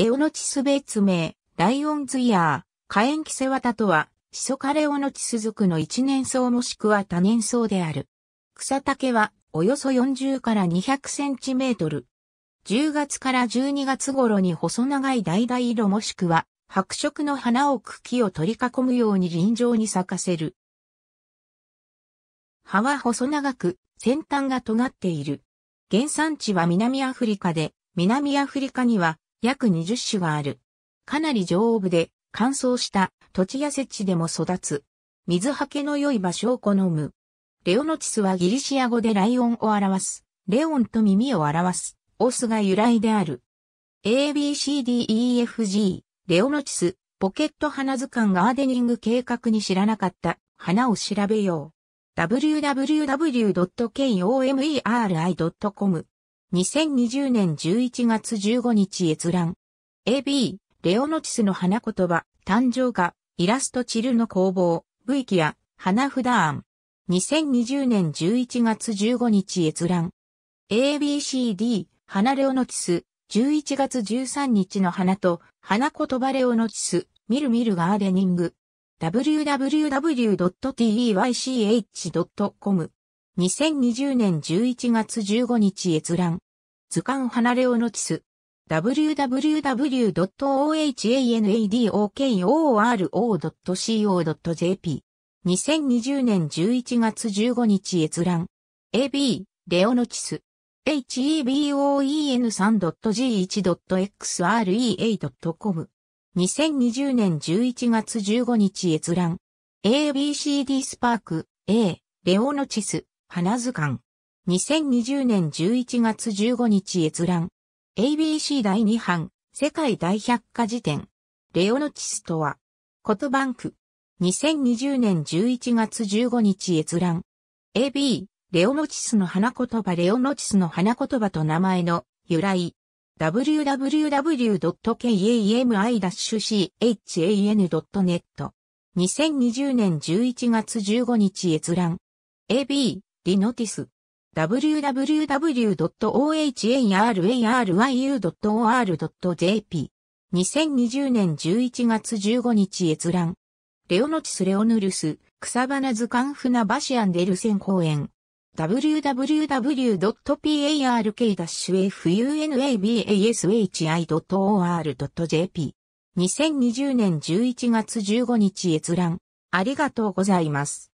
レオノチス別名、ライオンズイヤー、火炎キセワタとは、シソカレオノチス属の一年草もしくは多年草である。草丈は、およそ40から200センチメートル。10月から12月頃に細長い橙色もしくは、白色の花を茎を取り囲むように尋常に咲かせる。葉は細長く、先端が尖っている。原産地は南アフリカで、南アフリカには約20種がある。かなり丈夫で乾燥した土地や設置でも育つ。水はけの良い場所を好む。レオノチスはギリシア語でライオンを表す。レオンと耳を表す。オスが由来である。ABCDEFG、レオノチス、ポケット花図鑑ガーデニング計画に知らなかった花を調べよう。www.komeri.com 2020年11月15日閲覧。AB、レオノチスの花言葉、誕生画、イラストチルの工房、ブイキア、花札案。2020年11月15日閲覧。ABCD、花レオノチス、11月13日の花と、花言葉レオノチス、みるみるガーデニング。w w w t y y c h c o m 2020年11月15日閲覧。図鑑離れオノキス。www.ohanadokoro.co.jp。2020年11月15日閲覧。AB、レオノキス。heboen3.g1.xrea.com。2020年11月15日閲覧。ABCD スパーク、A、レオノチス。花図鑑。2020年11月15日閲覧。ABC 第2版、世界大百科事典。レオノチスとは、コトバンク。2020年11月15日閲覧。AB、レオノチスの花言葉レオノチスの花言葉と名前の由来。w w w k a m i c h a n n e t 2020年11月15日閲覧。AB、リノティス。www.ohanraryu.or.jp。2020年11月15日閲覧。レオノティス・レオヌルス、草花図鑑船シアンデルセン公園。www.park-funabasi.or.jp h。2020年11月15日閲覧。ありがとうございます。